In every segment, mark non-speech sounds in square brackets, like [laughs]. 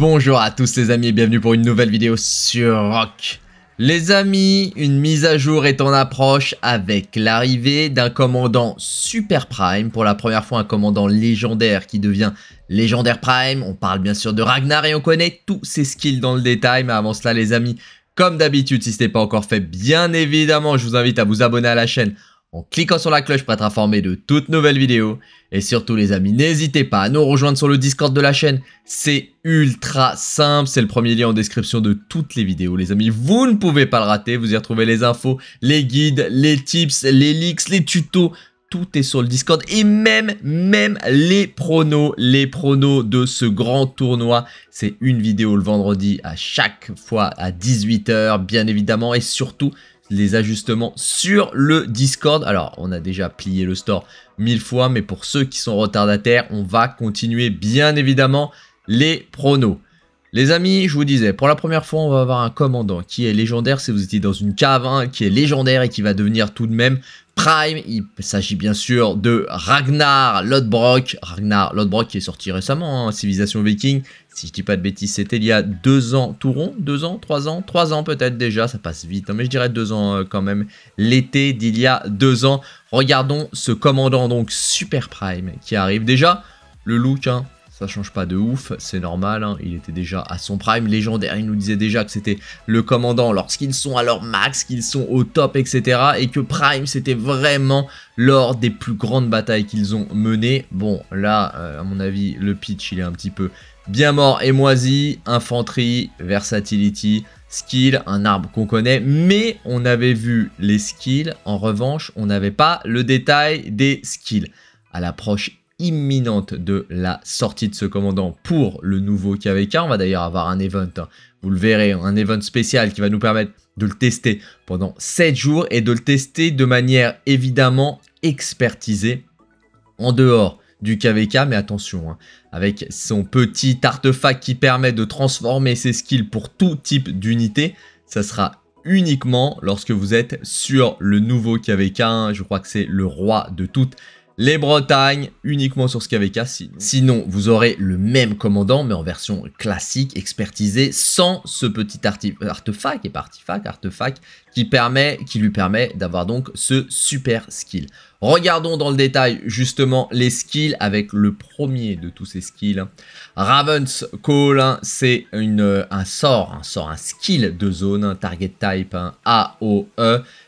Bonjour à tous les amis et bienvenue pour une nouvelle vidéo sur Rock. Les amis, une mise à jour est en approche avec l'arrivée d'un commandant Super Prime. Pour la première fois, un commandant légendaire qui devient légendaire Prime. On parle bien sûr de Ragnar et on connaît tous ses skills dans le détail. Mais avant cela les amis, comme d'habitude, si ce n'est pas encore fait, bien évidemment, je vous invite à vous abonner à la chaîne en cliquant sur la cloche pour être informé de toutes nouvelles vidéos. Et surtout les amis, n'hésitez pas à nous rejoindre sur le Discord de la chaîne, c'est ultra simple, c'est le premier lien en description de toutes les vidéos les amis, vous ne pouvez pas le rater, vous y retrouvez les infos, les guides, les tips, les leaks, les tutos, tout est sur le Discord et même, même les pronos, les pronos de ce grand tournoi. C'est une vidéo le vendredi à chaque fois à 18h bien évidemment et surtout les ajustements sur le Discord. Alors, on a déjà plié le store mille fois, mais pour ceux qui sont retardataires, on va continuer bien évidemment les pronos. Les amis, je vous disais, pour la première fois, on va avoir un commandant qui est légendaire. Si vous étiez dans une cave, hein, qui est légendaire et qui va devenir tout de même Prime. Il s'agit bien sûr de Ragnar Lodbrok. Ragnar Lodbrok qui est sorti récemment, en hein, Civilisation Viking, si je dis pas de bêtises, c'était il y a deux ans, tout rond, deux ans, trois ans, trois ans peut-être déjà, ça passe vite, hein, mais je dirais deux ans euh, quand même, l'été d'il y a deux ans. Regardons ce commandant donc Super Prime qui arrive. Déjà, le look, hein, ça change pas de ouf, c'est normal, hein, il était déjà à son prime légendaire, il nous disait déjà que c'était le commandant lorsqu'ils sont à leur max, qu'ils sont au top, etc. Et que prime c'était vraiment lors des plus grandes batailles qu'ils ont menées. Bon, là, euh, à mon avis, le pitch il est un petit peu Bien mort et moisi, infanterie, versatility, skill, un arbre qu'on connaît, mais on avait vu les skills, en revanche, on n'avait pas le détail des skills. À l'approche imminente de la sortie de ce commandant pour le nouveau KVK, on va d'ailleurs avoir un event, hein. vous le verrez, un event spécial qui va nous permettre de le tester pendant 7 jours et de le tester de manière évidemment expertisée en dehors du KVK, mais attention, hein. avec son petit artefact qui permet de transformer ses skills pour tout type d'unité, ça sera uniquement lorsque vous êtes sur le nouveau KVK, hein. je crois que c'est le roi de toutes les Bretagnes, uniquement sur ce KVK. Sinon, vous aurez le même commandant, mais en version classique, expertisée, sans ce petit artefact, et artefact, artefact qui, permet, qui lui permet d'avoir donc ce super skill. Regardons dans le détail justement les skills avec le premier de tous ces skills. Raven's Call, hein, c'est un sort, un sort, un skill de zone, hein, target type hein, AOE,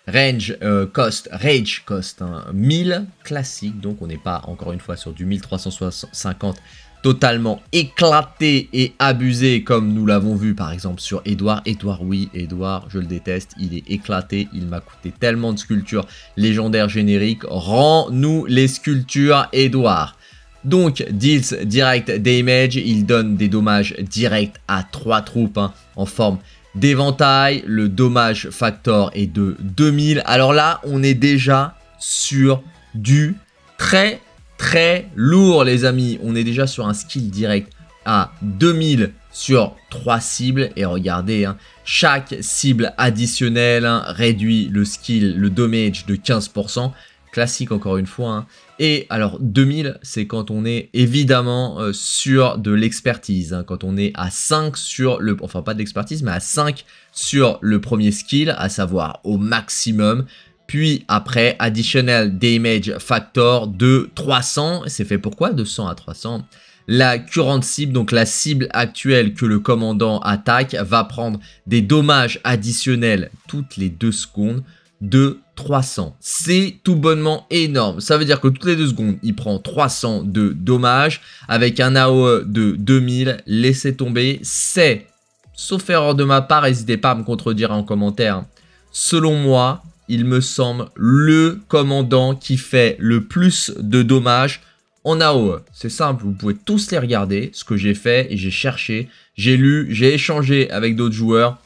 range euh, cost, rage cost 1000, classique, donc on n'est pas encore une fois sur du 1350 totalement éclaté et abusé comme nous l'avons vu par exemple sur Edouard. Edouard oui, Edouard je le déteste, il est éclaté, il m'a coûté tellement de sculptures légendaires génériques. Rends-nous les sculptures Edouard. Donc, deals direct damage, il donne des dommages directs à trois troupes hein, en forme d'éventail. Le dommage factor est de 2000. Alors là, on est déjà sur du très très lourd les amis. On est déjà sur un skill direct à 2000 sur 3 cibles. Et regardez, hein, chaque cible additionnelle hein, réduit le skill, le damage de 15%. Classique encore une fois. Hein. Et alors 2000, c'est quand on est évidemment euh, sur de l'expertise. quand on est à 5 sur le... Enfin pas de l'expertise, mais à 5 sur le premier skill, à savoir au maximum. Puis après, additional damage factor de 300. C'est fait pourquoi de 100 à 300 la current cible, donc la cible actuelle que le commandant attaque, va prendre des dommages additionnels toutes les 2 secondes de 300. C'est tout bonnement énorme. Ça veut dire que toutes les 2 secondes, il prend 300 de dommages. Avec un AOE de 2000, laissez tomber. C'est, sauf erreur de ma part, n'hésitez pas à me contredire en commentaire. Selon moi, il me semble, le commandant qui fait le plus de dommages en AOE. C'est simple, vous pouvez tous les regarder, ce que j'ai fait, et j'ai cherché, j'ai lu, j'ai échangé avec d'autres joueurs.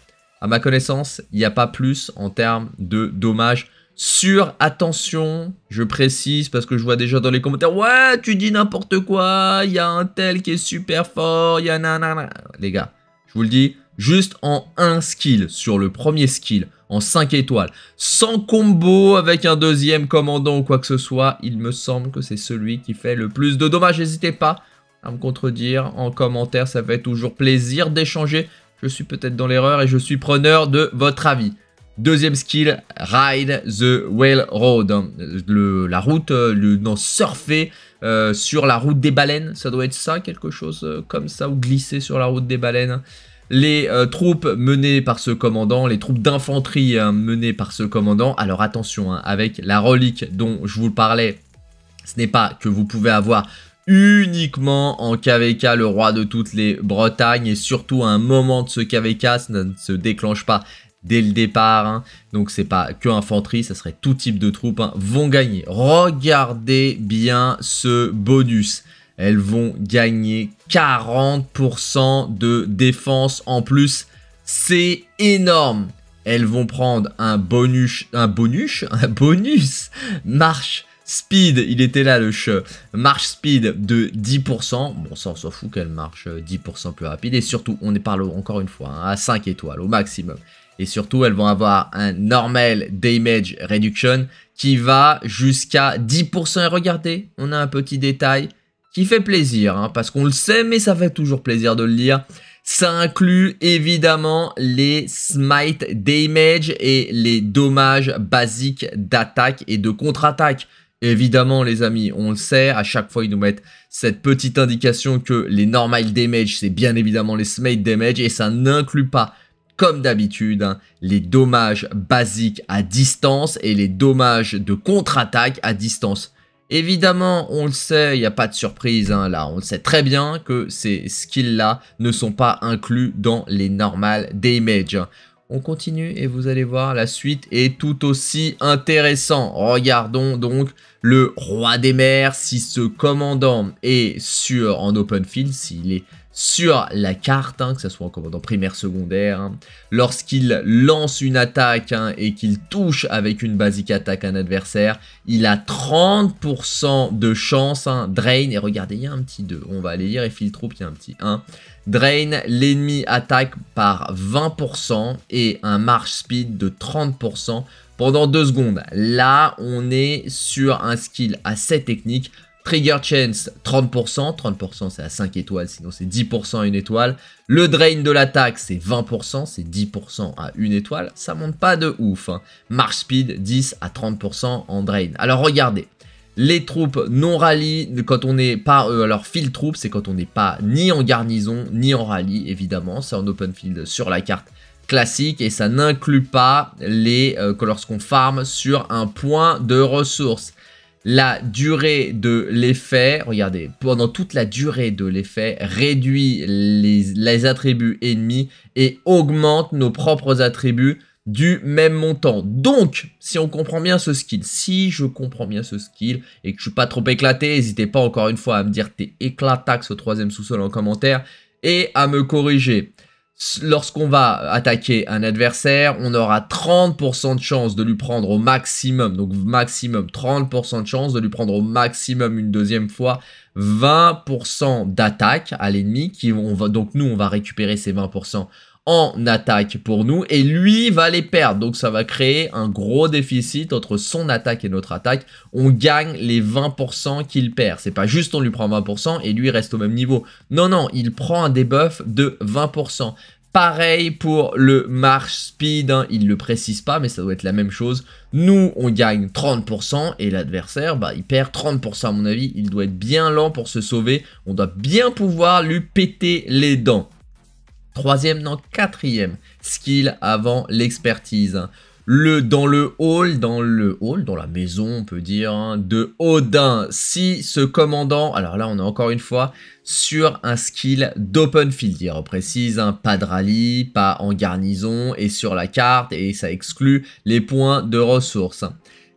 À ma connaissance, il n'y a pas plus en termes de dommages sur attention, je précise parce que je vois déjà dans les commentaires ouais tu dis n'importe quoi, il y a un tel qui est super fort, il y a nanana. Les gars, je vous le dis, juste en un skill, sur le premier skill, en 5 étoiles, sans combo avec un deuxième commandant ou quoi que ce soit. Il me semble que c'est celui qui fait le plus de dommages. N'hésitez pas à me contredire en commentaire, ça fait toujours plaisir d'échanger. Je suis peut-être dans l'erreur et je suis preneur de votre avis. Deuxième skill, Ride the Whale Road. la route, euh, le, non, surfer euh, sur la route des baleines, ça doit être ça, quelque chose euh, comme ça, ou glisser sur la route des baleines les euh, troupes menées par ce commandant, les troupes d'infanterie euh, menées par ce commandant. Alors attention, hein, avec la relique dont je vous parlais, ce n'est pas que vous pouvez avoir uniquement en KVK le roi de toutes les Bretagnes et surtout à un moment de ce KVK, ça ne se déclenche pas dès le départ. Donc hein. Donc c'est pas que infanterie, ça serait tout type de troupes hein. vont gagner. Regardez bien ce bonus. Elles vont gagner 40% de défense en plus. C'est énorme. Elles vont prendre un bonus, un bonus, [laughs] un bonus marche speed. Il était là le che. Marche speed de 10%. Bon, ça on s'en fout qu'elle marche 10% euh, plus rapide. Et surtout, on est parle encore une fois hein, à 5 étoiles au maximum. Et surtout, elles vont avoir un normal damage reduction qui va jusqu'à 10%. Et regardez, on a un petit détail qui fait plaisir, hein, parce qu'on le sait, mais ça fait toujours plaisir de le lire. Ça inclut évidemment les smite damage et les dommages basiques d'attaque et de contre-attaque. Évidemment les amis, on le sait, à chaque fois ils nous mettent cette petite indication que les normal damage c'est bien évidemment les smite damage et ça n'inclut pas comme d'habitude, hein, les dommages basiques à distance et les dommages de contre-attaque à distance. Évidemment, on le sait, il n'y a pas de surprise hein, là, on le sait très bien que ces skills-là ne sont pas inclus dans les normales damage. On continue et vous allez voir, la suite est tout aussi intéressant. Regardons donc le roi des mers, si ce commandant est sur en open field, s'il est sur la carte, hein, que ce soit en commandant primaire, secondaire. Hein. Lorsqu'il lance une attaque hein, et qu'il touche avec une basique attaque un adversaire, il a 30% de chance. drain, et regardez, il y a un petit 2. On va aller lire et filtre, il y a un petit 1. Drain, l'ennemi attaque par 20% et un march speed de 30% pendant 2 secondes. Là, on est sur un skill assez technique Trigger Chance, 30%. 30%, c'est à 5 étoiles, sinon c'est 10% à 1 étoile. Le drain de l'attaque, c'est 20%, c'est 10% à 1 étoile. Ça monte pas de ouf. Hein. March Speed, 10 à 30% en drain. Alors regardez, les troupes non rallye, quand on n'est pas... Euh, alors field troop, c'est quand on n'est pas ni en garnison, ni en rallye, évidemment. C'est en open field sur la carte classique et ça n'inclut pas les euh, lorsqu'on farme sur un point de ressources la durée de l'effet, regardez, pendant toute la durée de l'effet, réduit les, attributs ennemis et augmente nos propres attributs du même montant. Donc, si on comprend bien ce skill, si je comprends bien ce skill et que je suis pas trop éclaté, n'hésitez pas encore une fois à me dire t'es éclatax au troisième sous-sol en commentaire et à me corriger. Lorsqu'on va attaquer un adversaire, on aura 30% de chance de lui prendre au maximum, donc maximum 30% de chance de lui prendre au maximum une deuxième fois 20% d'attaque à l'ennemi. Donc nous, on va récupérer ces 20% en attaque pour nous et lui va les perdre. Donc ça va créer un gros déficit entre son attaque et notre attaque. On gagne les 20% qu'il perd. C'est pas juste on lui prend 20% et lui reste au même niveau. Non, non, il prend un debuff de 20%. Pareil pour le march speed, hein. il ne le précise pas, mais ça doit être la même chose. Nous, on gagne 30% et l'adversaire, bah, il perd 30% à mon avis. Il doit être bien lent pour se sauver. On doit bien pouvoir lui péter les dents. Troisième, non, quatrième skill avant l'expertise. Hein le, dans le hall, dans le hall, dans la maison, on peut dire, hein, de Odin. Si ce commandant, alors là, on est encore une fois sur un skill d'open field, il reprécise, hein, pas de rallye, pas en garnison, et sur la carte, et ça exclut les points de ressources.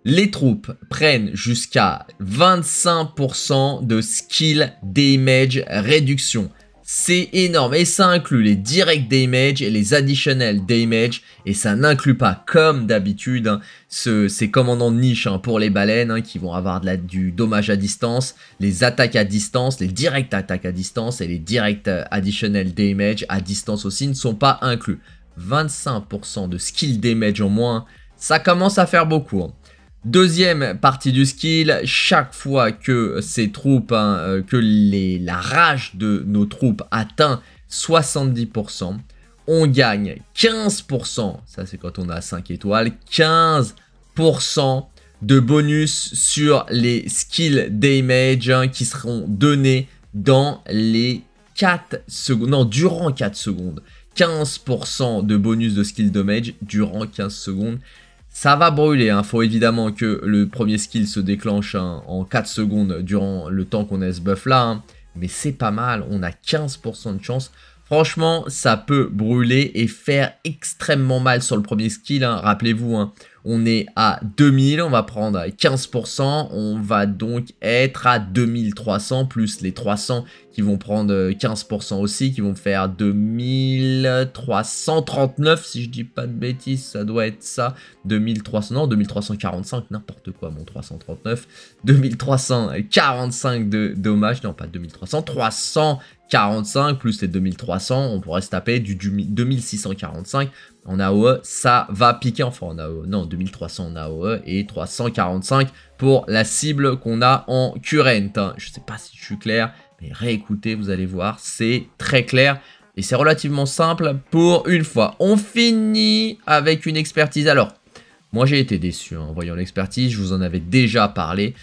Les troupes prennent jusqu'à 25% de skill damage réduction. C'est énorme et ça inclut les direct damage et les additional damage et ça n'inclut pas comme d'habitude hein, ces commandants de niche hein, pour les baleines hein, qui vont avoir de du dommage à distance, les attaques à distance, les direct attaques à distance et les direct euh, additionnel damage à distance aussi ne sont pas inclus. 25% de skill damage en moins, ça commence à faire beaucoup. Deuxième partie du skill, chaque fois que troupes, hein, euh, que la rage de nos troupes atteint 70%, on gagne 15%, ça c'est quand on a 5 étoiles, 15% de bonus sur les skills damage hein, qui seront donnés dans les 4 secondes, non, durant 4 secondes. 15% de bonus de skill damage durant 15 secondes. Ça va brûler, hein. faut évidemment que le premier skill se déclenche hein, en 4 secondes durant le temps qu'on a ce buff là. Hein. Mais c'est pas mal, on a 15% de chance. Franchement, ça peut brûler et faire extrêmement mal sur le premier skill. Hein. Rappelez-vous, on est à 2000, on va prendre 15%, on va donc être à 2300 plus les 300 qui vont prendre 15% euh, aussi, qui vont faire 2339 si je dis pas de bêtises, ça doit être ça, 2300, non 2345, n'importe quoi, mon 339, 2345 de dommage, non pas 2300, 345 plus les 2300, on pourrait se taper du 2645 en AOE, ça va piquer, enfin en AOE, non, 2300 en AOE et 345 pour la cible qu'on a en current. Je Je sais pas si je suis clair, mais réécoutez, vous allez voir, c'est très clair. Et c'est relativement simple pour une fois. On finit avec une expertise. Alors, moi j'ai été déçu hein. en voyant l'expertise, je vous en avais déjà parlé.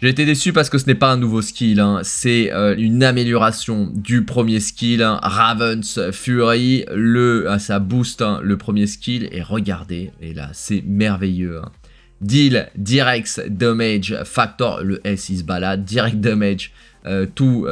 J'ai été déçu parce que ce n'est pas un nouveau skill, hein. c'est euh, une amélioration du premier skill, hein. Raven's Fury, le, euh, ça booste hein, le premier skill, et regardez, et là c'est merveilleux. Deal, Direct Damage Factor, le S il se balade, Direct Damage, euh, tout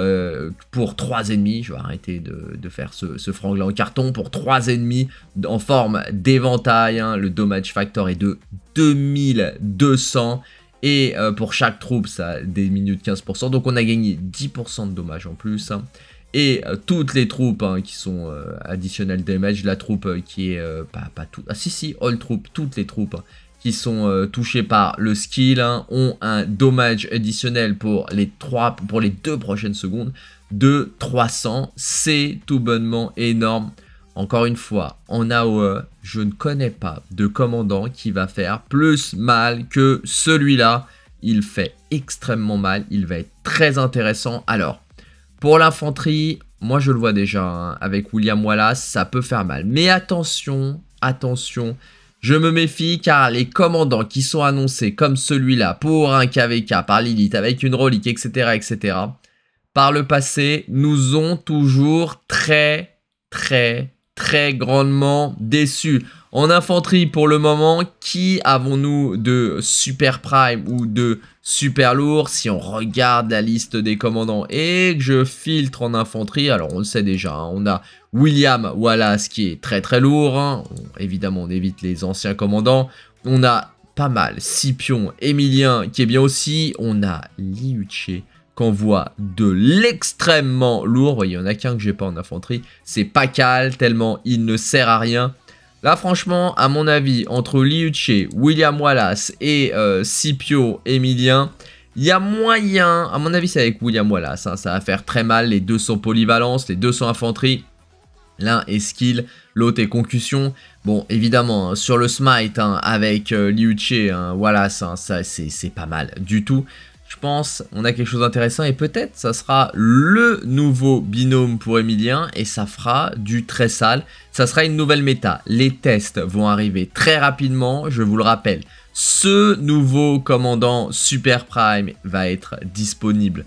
pour 3 ennemis, je vais arrêter de, faire ce, ce franglais en carton, pour 3 ennemis en forme d'éventail, le Damage Factor est de 2200, et euh, pour chaque troupe, ça diminue de 15%. Donc on a gagné 10% de dommages en plus. Hein. Et euh, toutes les troupes hein, qui sont euh, additionnelles damage, la troupe qui est... pas, tout... Ah si si, all troupe, toutes les troupes hein, qui sont touchées par le skill ont un dommage additionnel pour les, trois, pour les deux prochaines secondes de 300. C'est tout bonnement énorme. Encore une fois, en AOE, je ne connais pas de commandant qui va faire plus mal que celui-là. Il fait extrêmement mal, il va être très intéressant. Alors, pour l'infanterie, moi je le vois déjà, hein, avec William Wallace, ça peut faire mal. Mais attention, attention, je me méfie car les commandants qui sont annoncés comme celui-là pour un KVK par Lilith avec une relique, etc., etc., par le passé, nous ont toujours très, très, très grandement déçu. En infanterie, pour le moment, qui avons-nous de super prime ou de super lourd Si on regarde la liste des commandants et que je filtre en infanterie, alors on le sait déjà, hein. on a William Wallace qui est très très lourd. Hein. évidemment, on évite les anciens commandants. On a pas mal, Scipion, Emilien qui est bien aussi. On a Liuche qu'on voit de l'extrêmement lourd. Il y en a qu'un que j'ai pas en infanterie. C'est pas cal, tellement il ne sert à rien. Là, franchement, à mon avis, entre Liuche, William Wallace et euh, Scipio Emilien, il y a moyen, à mon avis, c'est avec William Wallace, hein, ça va faire très mal. Les deux sont polyvalence, les deux sont infanterie. L'un est skill, l'autre est concussion. Bon, évidemment, hein, sur le smite hein, avec euh, Liuche, Wallace, ça c'est pas mal du tout. Je pense on a quelque chose d'intéressant et peut-être ça sera le nouveau binôme pour Emilien et ça fera du très sale. Ça sera une nouvelle méta. Les tests vont arriver très rapidement, je vous le rappelle. Ce nouveau commandant Super Prime va être disponible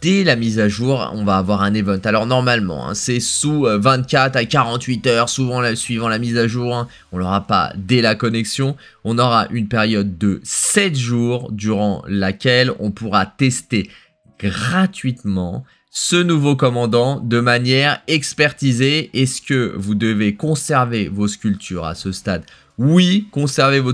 dès la mise à jour, on va avoir un event. Alors normalement, hein, c'est sous 24 euh, à 48 heures, souvent suivant la mise à jour, on hein. on l'aura pas dès la connexion. On aura une période de 7 jours durant laquelle on pourra tester gratuitement ce nouveau commandant de manière expertisée. Est-ce que vous devez conserver vos sculptures à ce stade oui, conservez vos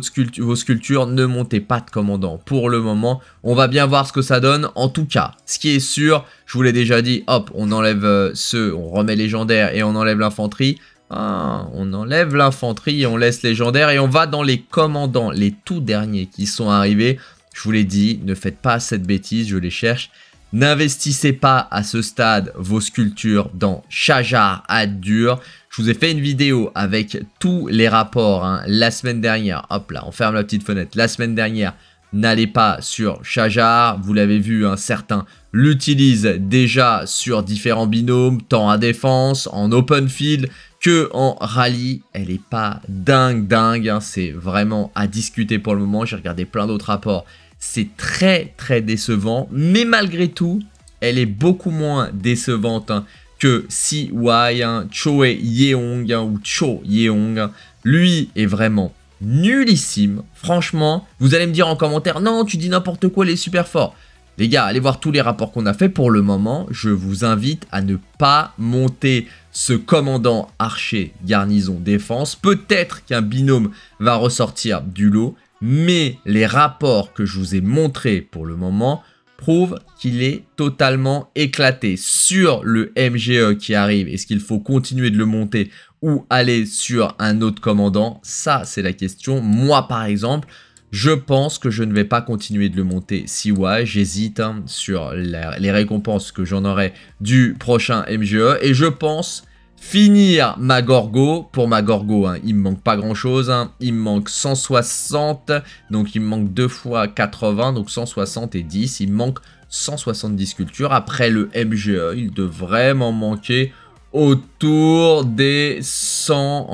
sculptures, ne montez pas de commandant pour le moment. On va bien voir ce que ça donne. En tout cas, ce qui est sûr, je vous l'ai déjà dit, hop, on enlève euh, ceux, on remet légendaire et on enlève l'infanterie. Ah, on enlève l'infanterie, on laisse légendaire et on va dans les commandants, les tout derniers qui sont arrivés. Je vous l'ai dit, ne faites pas cette bêtise, je les cherche N'investissez pas à ce stade vos sculptures dans Chajar à dur Je vous ai fait une vidéo avec tous les rapports hein. la semaine dernière. Hop là, on ferme la petite fenêtre. La semaine dernière, n'allez pas sur Chajar. Vous l'avez vu, hein, certains l'utilisent déjà sur différents binômes, tant à défense, en open field, que en rallye. Elle est pas dingue, dingue. Hein. C'est vraiment à discuter pour le moment. J'ai regardé plein d'autres rapports c'est très très décevant, mais malgré tout, elle est beaucoup moins décevante hein, que Si Wai, hein, Choe Yeong hein, ou Cho Yeong. Lui est vraiment nullissime. Franchement, vous allez me dire en commentaire, non, tu dis n'importe quoi, il est super fort. Les gars, allez voir tous les rapports qu'on a fait pour le moment. Je vous invite à ne pas monter ce commandant archer garnison défense. Peut-être qu'un binôme va ressortir du lot, mais les rapports que je vous ai montrés pour le moment prouvent qu'il est totalement éclaté sur le MGE qui arrive. Est-ce qu'il faut continuer de le monter ou aller sur un autre commandant Ça, c'est la question. Moi, par exemple, je pense que je ne vais pas continuer de le monter si ouais, j'hésite hein, sur les récompenses que j'en aurai du prochain MGE et je pense Finir ma Gorgo, pour ma Gorgo, hein, il me manque pas grand chose, hein. il me manque 160, donc il me manque 2 fois 80, donc 160 et 10, il me manque 170 sculptures. Après le MGE, il devrait m'en manquer autour des 100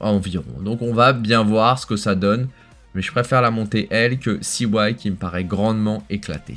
environ. Donc on va bien voir ce que ça donne, mais je préfère la montée L que CY qui me paraît grandement éclatée.